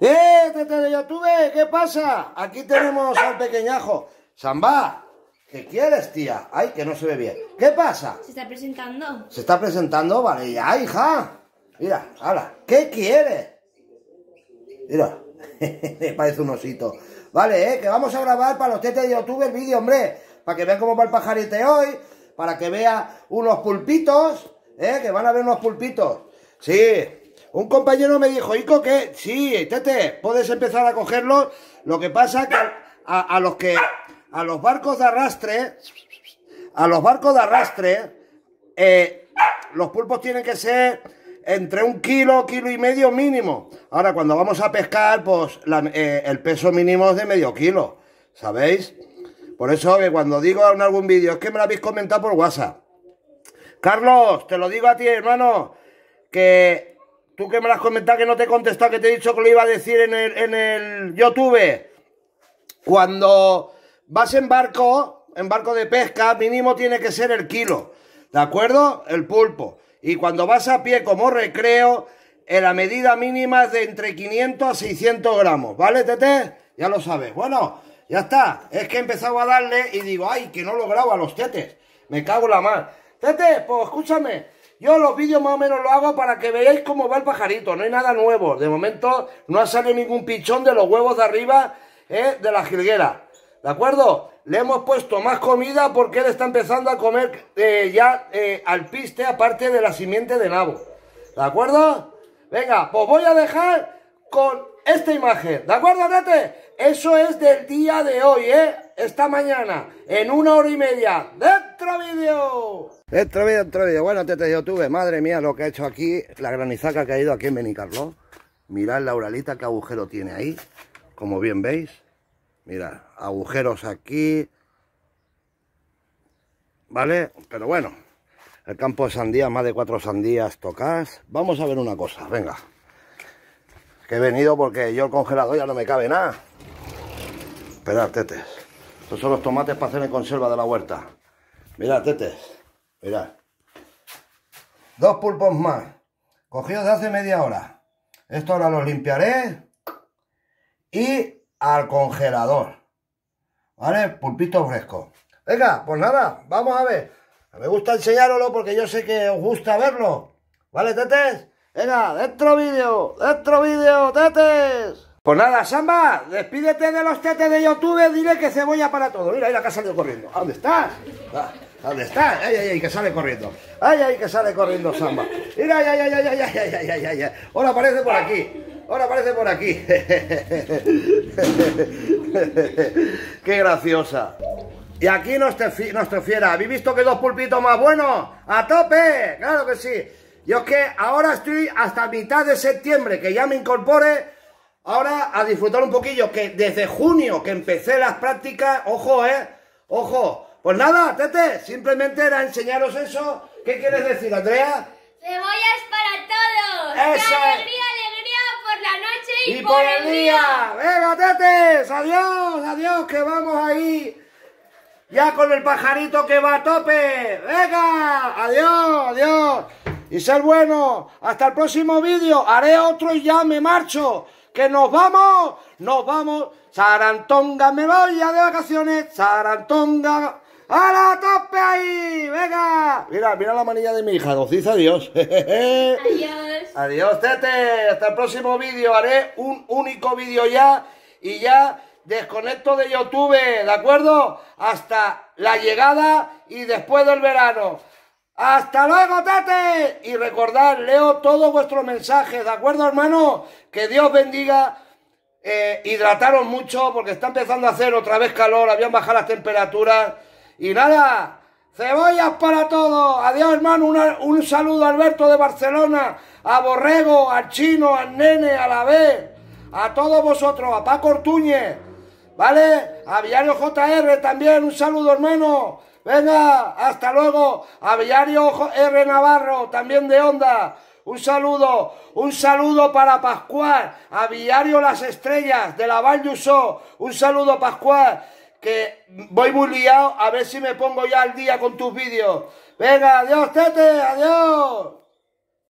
¡Eh, Tete de YouTube! ¿Qué pasa? Aquí tenemos al pequeñajo. ¡Samba! ¿Qué quieres, tía? Ay, que no se ve bien. ¿Qué pasa? Se está presentando. ¿Se está presentando? Vale, ya, hija. Mira, habla. ¿Qué quieres? Mira, me parece un osito. Vale, eh, que vamos a grabar para los Tete de YouTube el vídeo, hombre. Para que vean cómo va el pajarete hoy. Para que vea unos pulpitos, eh, que van a ver unos pulpitos. Sí, un compañero me dijo, Ico, que sí, Tete, puedes empezar a cogerlo. Lo que pasa que a, los que a los barcos de arrastre, a los barcos de arrastre, eh, los pulpos tienen que ser entre un kilo, kilo y medio mínimo. Ahora, cuando vamos a pescar, pues eh, el peso mínimo es de medio kilo, ¿sabéis? Por eso que cuando digo en algún vídeo, es que me lo habéis comentado por WhatsApp. Carlos, te lo digo a ti, hermano, que Tú que me las has comentado que no te he contestado, que te he dicho que lo iba a decir en el, YouTube. Cuando vas en barco, en barco de pesca, mínimo tiene que ser el kilo. ¿De acuerdo? El pulpo. Y cuando vas a pie como recreo, en la medida mínima es de entre 500 a 600 gramos. ¿Vale, Tete? Ya lo sabes. Bueno, ya está. Es que he empezado a darle y digo, ay, que no lo grabo a los tetes. Me cago la mar. Tete, pues escúchame. Yo los vídeos más o menos lo hago para que veáis cómo va el pajarito, no hay nada nuevo. De momento no ha salido ningún pichón de los huevos de arriba ¿eh? de la jilguera. ¿De acuerdo? Le hemos puesto más comida porque él está empezando a comer eh, ya eh, al piste, aparte de la simiente de nabo. ¿De acuerdo? Venga, pues voy a dejar con esta imagen. ¿De acuerdo, Nete? Eso es del día de hoy, ¿eh? esta mañana en una hora y media. ¡Dentro vídeo! Dentro vídeo, dentro vídeo. Bueno, tete de Youtube, Madre mía, lo que ha hecho aquí. La granizaca que ha caído aquí en Benicarlo Mirad la oralita, qué agujero tiene ahí. Como bien veis. Mirad, agujeros aquí. ¿Vale? Pero bueno. El campo de sandías, más de cuatro sandías tocas. Vamos a ver una cosa, venga. Que he venido porque yo el congelador ya no me cabe nada. Esperad, tetes. Estos son los tomates para hacer en conserva de la huerta. Mirad, tetes. Mirad. Dos pulpos más. Cogidos de hace media hora. Esto ahora los limpiaré. Y al congelador. ¿Vale? Pulpito fresco. Venga, pues nada, vamos a ver. Me gusta enseñároslo porque yo sé que os gusta verlo. ¿Vale, tetes? Venga, dentro vídeo, dentro vídeo, tetes. Pues nada, Samba, despídete de los tetes de YouTube, dile que cebolla para todo. Mira, ahí que ha salido corriendo. dónde estás? Ah, ¿Dónde estás? Ay, ay, ay, que sale corriendo. Ay, ay, que sale corriendo Samba. Mira, ay, ay, ay, ay, ay, ay, ay, ay, ay, Ahora aparece por aquí. Ahora aparece por aquí. Qué graciosa. Y aquí no te, fiera. ¿Habéis visto que dos pulpitos más buenos? ¡A tope! Claro que sí. Yo es que ahora estoy hasta mitad de septiembre, que ya me incorpore Ahora a disfrutar un poquillo, que desde junio que empecé las prácticas, ojo, ¿eh? Ojo. Pues nada, Tete, simplemente era enseñaros eso. ¿Qué quieres decir, Andrea? Cebollas para todos. alegría, alegría por la noche y, por, el día. Venga, tete, adiós, adiós, que vamos ahí. Ya con el pajarito que va a tope. Venga, adiós, adiós. Y ser bueno. Hasta el próximo vídeo. Haré otro y ya me marcho que nos vamos, nos vamos. Sarantonga, me ¡Ya de vacaciones, Sarantonga. ¡A la tope ahí! ¡Venga! Mira, mira la manilla de mi hija, nos dice adiós. adiós. Adiós, Tete. Hasta el próximo vídeo. Haré un único vídeo ya y ya desconecto de YouTube, ¿de acuerdo? Hasta la llegada y después del verano. Hasta luego, Tate! Y recordad, leo todos vuestros mensajes, ¿de acuerdo, hermano? Que Dios bendiga. Eh, hidrataros hidrataron mucho porque está empezando a hacer otra vez calor, habían bajado las temperaturas. Y nada, cebollas para todos. Adiós, hermano. un saludo a Alberto de Barcelona, a Borrego, al Chino, al Nene, a la B, a todos vosotros, a Paco Ortuñez, ¿vale? A Villario JR también, un saludo, hermano. Venga, hasta luego. A Villario R. Navarro, también de Onda. Un saludo, un saludo para Pascual, a Villario Las Estrellas, de la Val Un saludo, Pascual, que voy muy liado, a ver si me pongo ya al día con tus vídeos. Venga, adiós, Tete, adiós.